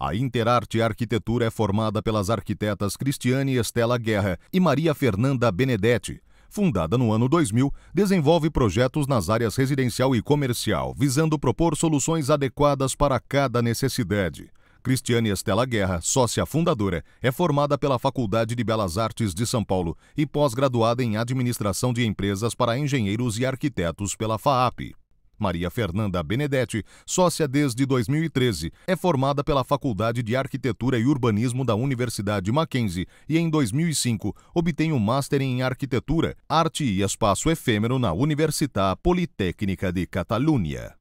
A Interarte Arquitetura é formada pelas arquitetas Cristiane Estela Guerra e Maria Fernanda Benedetti. Fundada no ano 2000, desenvolve projetos nas áreas residencial e comercial, visando propor soluções adequadas para cada necessidade. Cristiane Estela Guerra, sócia fundadora, é formada pela Faculdade de Belas Artes de São Paulo e pós-graduada em Administração de Empresas para Engenheiros e Arquitetos pela FAAP. Maria Fernanda Benedetti, sócia desde 2013, é formada pela Faculdade de Arquitetura e Urbanismo da Universidade Mackenzie e, em 2005, obtém um Master em Arquitetura, Arte e Espaço Efêmero na Universitat Politécnica de Catalunha.